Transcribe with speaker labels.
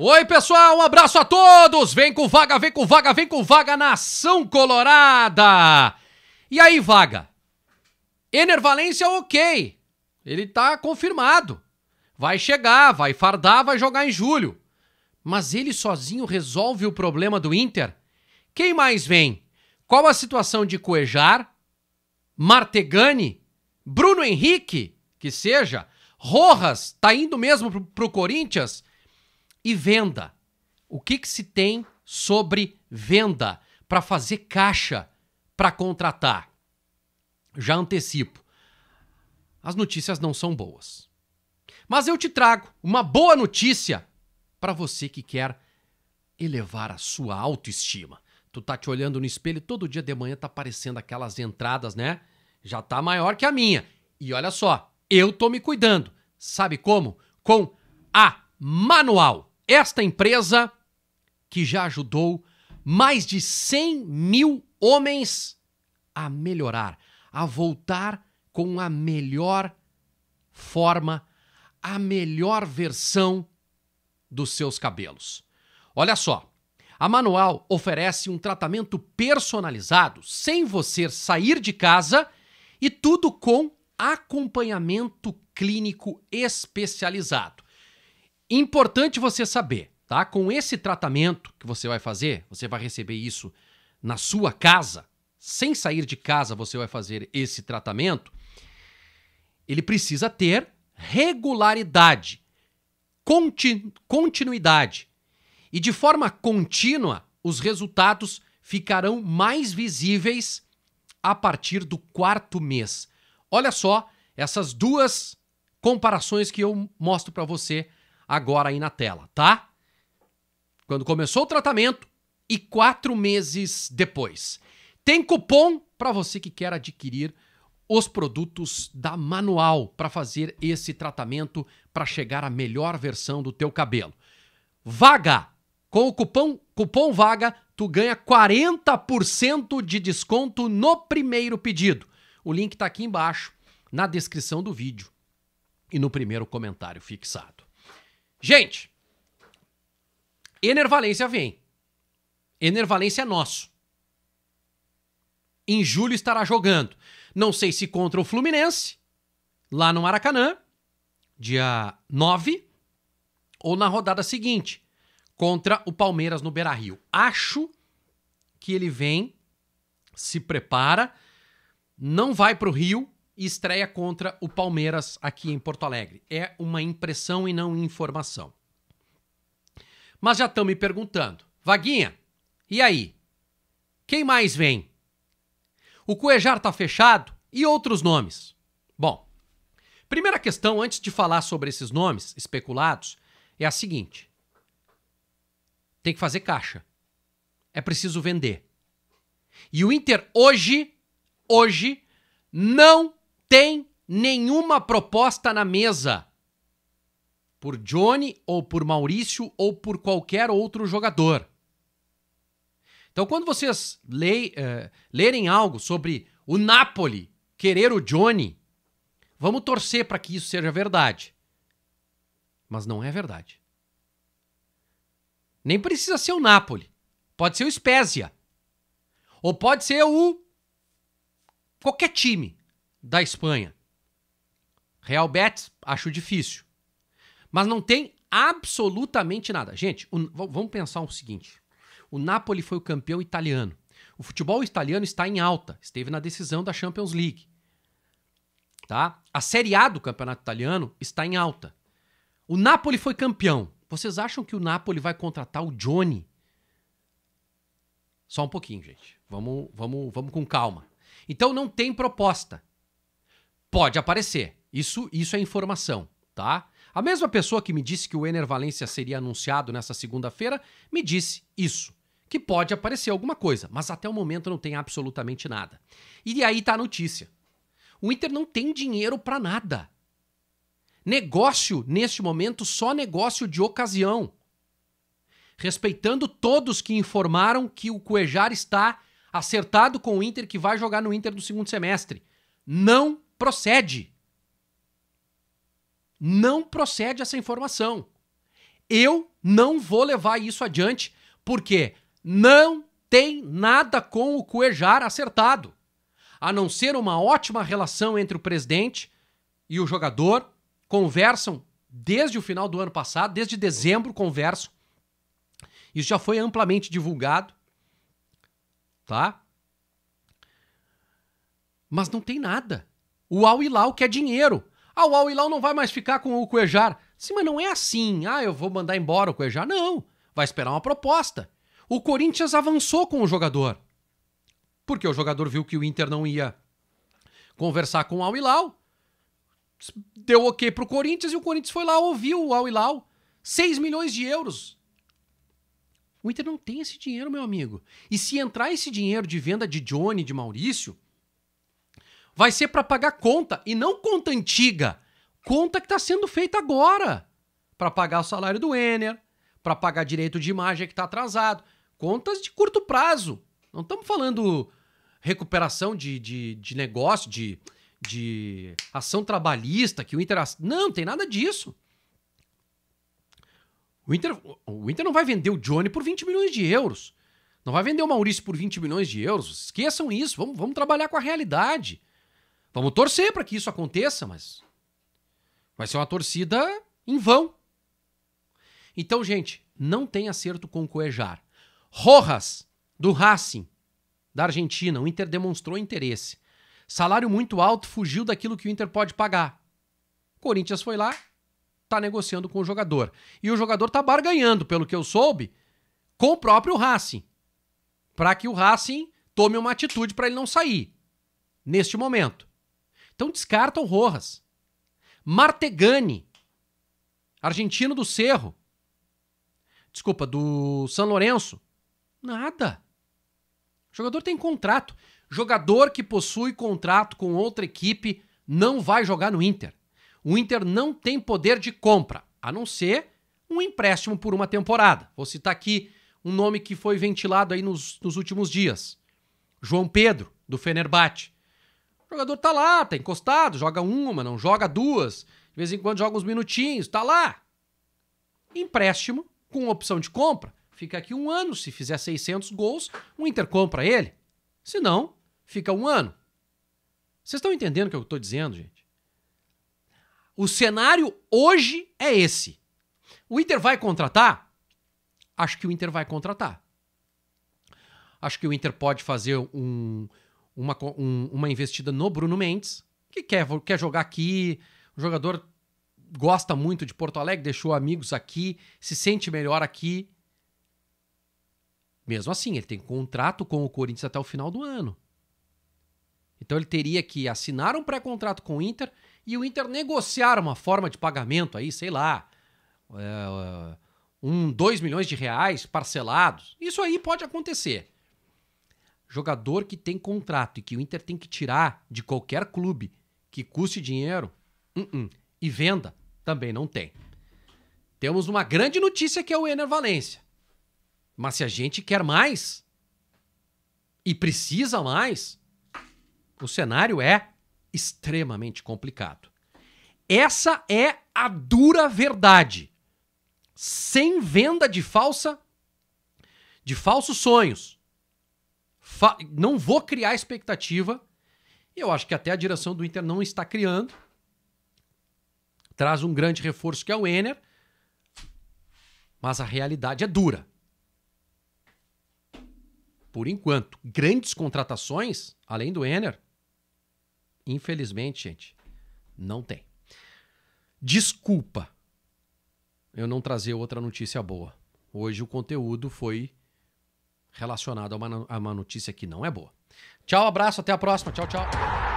Speaker 1: Oi, pessoal, um abraço a todos! Vem com vaga, vem com vaga, vem com vaga, nação colorada! E aí, vaga? Enervalência, ok. Ele tá confirmado. Vai chegar, vai fardar, vai jogar em julho. Mas ele sozinho resolve o problema do Inter? Quem mais vem? Qual a situação de Coejar? Martegani? Bruno Henrique? Que seja? Rojas tá indo mesmo pro, pro Corinthians? e venda. O que, que se tem sobre venda para fazer caixa para contratar? Já antecipo. As notícias não são boas. Mas eu te trago uma boa notícia para você que quer elevar a sua autoestima. Tu tá te olhando no espelho todo dia de manhã tá aparecendo aquelas entradas, né? Já tá maior que a minha. E olha só, eu tô me cuidando. Sabe como? Com a Manual. Esta empresa que já ajudou mais de 100 mil homens a melhorar, a voltar com a melhor forma, a melhor versão dos seus cabelos. Olha só, a Manual oferece um tratamento personalizado sem você sair de casa e tudo com acompanhamento clínico especializado. Importante você saber, tá? Com esse tratamento que você vai fazer, você vai receber isso na sua casa, sem sair de casa você vai fazer esse tratamento. Ele precisa ter regularidade, continu continuidade. E de forma contínua, os resultados ficarão mais visíveis a partir do quarto mês. Olha só essas duas comparações que eu mostro para você agora aí na tela, tá? Quando começou o tratamento e quatro meses depois. Tem cupom para você que quer adquirir os produtos da Manual para fazer esse tratamento para chegar à melhor versão do teu cabelo. Vaga! Com o cupom, cupom VAGA, tu ganha 40% de desconto no primeiro pedido. O link está aqui embaixo, na descrição do vídeo e no primeiro comentário fixado. Gente, Enervalência vem. Enervalência é nosso. Em julho estará jogando. Não sei se contra o Fluminense, lá no Maracanã, dia 9, ou na rodada seguinte, contra o Palmeiras no Beira Rio. Acho que ele vem, se prepara, não vai para o Rio, e estreia contra o Palmeiras aqui em Porto Alegre. É uma impressão e não informação. Mas já estão me perguntando, Vaguinha, e aí? Quem mais vem? O Cuejar tá fechado e outros nomes. Bom, primeira questão antes de falar sobre esses nomes especulados é a seguinte: tem que fazer caixa. É preciso vender. E o Inter hoje, hoje, não tem nenhuma proposta na mesa por Johnny ou por Maurício ou por qualquer outro jogador. Então, quando vocês le uh, eh, lerem algo sobre o Napoli querer o Johnny, vamos torcer para que isso seja verdade. Mas não é verdade. Nem precisa ser o Napoli. Pode ser o Spezia. Ou pode ser o. qualquer time da Espanha. Real Betis, acho difícil. Mas não tem absolutamente nada. Gente, o, vamos pensar o seguinte: o Napoli foi o campeão italiano. O futebol italiano está em alta, esteve na decisão da Champions League. Tá? A Série A do campeonato italiano está em alta. O Napoli foi campeão. Vocês acham que o Napoli vai contratar o Johnny? Só um pouquinho, gente. Vamos, vamos, vamos com calma. Então não tem proposta. Pode aparecer. Isso, isso é informação, tá? A mesma pessoa que me disse que o Ener Valência seria anunciado nessa segunda-feira me disse isso. Que pode aparecer alguma coisa, mas até o momento não tem absolutamente nada. E aí tá a notícia. O Inter não tem dinheiro para nada. Negócio, neste momento, só negócio de ocasião. Respeitando todos que informaram que o Cuejar está acertado com o Inter, que vai jogar no Inter do segundo semestre. Não procede. Não procede essa informação. Eu não vou levar isso adiante, porque não tem nada com o Cuejar acertado, a não ser uma ótima relação entre o presidente e o jogador. Conversam desde o final do ano passado, desde dezembro, conversam. Isso já foi amplamente divulgado, tá? Mas não tem nada. O Al Hilal quer dinheiro. Ah, o Al Hilal não vai mais ficar com o Cuejar. Sim, mas não é assim. Ah, eu vou mandar embora o Cuejar. Não. Vai esperar uma proposta. O Corinthians avançou com o jogador. Porque o jogador viu que o Inter não ia conversar com o Al Hilal. Deu ok pro Corinthians e o Corinthians foi lá ouviu o Al Hilal. 6 milhões de euros. O Inter não tem esse dinheiro, meu amigo. E se entrar esse dinheiro de venda de Johnny, de Maurício, vai ser para pagar conta e não conta antiga. Conta que está sendo feita agora. Para pagar o salário do Enner, para pagar direito de imagem que está atrasado. Contas de curto prazo. Não estamos falando recuperação de, de, de negócio, de, de ação trabalhista, que o Inter. Não, tem nada disso. O Inter, o Inter não vai vender o Johnny por 20 milhões de euros. Não vai vender o Maurício por 20 milhões de euros. Esqueçam isso. Vamos, vamos trabalhar com a realidade. Vamos torcer para que isso aconteça, mas vai ser uma torcida em vão. Então, gente, não tem acerto com o Coejar. Rojas, do Racing, da Argentina, o Inter demonstrou interesse. Salário muito alto, fugiu daquilo que o Inter pode pagar. Corinthians foi lá, tá negociando com o jogador. E o jogador tá barganhando, pelo que eu soube, com o próprio Racing. Para que o Racing tome uma atitude para ele não sair. Neste momento. Então descartam Rojas. Martegani, argentino do Cerro. Desculpa, do São Lourenço. Nada. O jogador tem contrato. Jogador que possui contrato com outra equipe não vai jogar no Inter. O Inter não tem poder de compra, a não ser um empréstimo por uma temporada. Vou citar aqui um nome que foi ventilado aí nos, nos últimos dias. João Pedro, do Fenerbahçe. O jogador tá lá, tá encostado, joga uma, não joga duas. De vez em quando joga uns minutinhos, tá lá. Empréstimo com opção de compra. Fica aqui um ano, se fizer 600 gols, o Inter compra ele. Se não, fica um ano. Vocês estão entendendo o que eu estou dizendo, gente? O cenário hoje é esse. O Inter vai contratar? Acho que o Inter vai contratar. Acho que o Inter pode fazer um, uma, um, uma investida no Bruno Mendes, que quer, quer jogar aqui, o jogador gosta muito de Porto Alegre, deixou amigos aqui, se sente melhor aqui. Mesmo assim, ele tem contrato com o Corinthians até o final do ano. Então ele teria que assinar um pré-contrato com o Inter e o Inter negociar uma forma de pagamento aí, sei lá, é, é, um, dois milhões de reais parcelados. Isso aí pode acontecer jogador que tem contrato e que o Inter tem que tirar de qualquer clube que custe dinheiro uh -uh, e venda, também não tem. Temos uma grande notícia que é o Ener Valência. Mas se a gente quer mais e precisa mais, o cenário é extremamente complicado. Essa é a dura verdade. Sem venda de falsa de falsos sonhos não vou criar expectativa. E eu acho que até a direção do Inter não está criando. Traz um grande reforço que é o Enner. Mas a realidade é dura. Por enquanto, grandes contratações, além do Enner, infelizmente, gente, não tem. Desculpa eu não trazer outra notícia boa. Hoje o conteúdo foi relacionado a uma, a uma notícia que não é boa. Tchau, abraço, até a próxima. Tchau, tchau.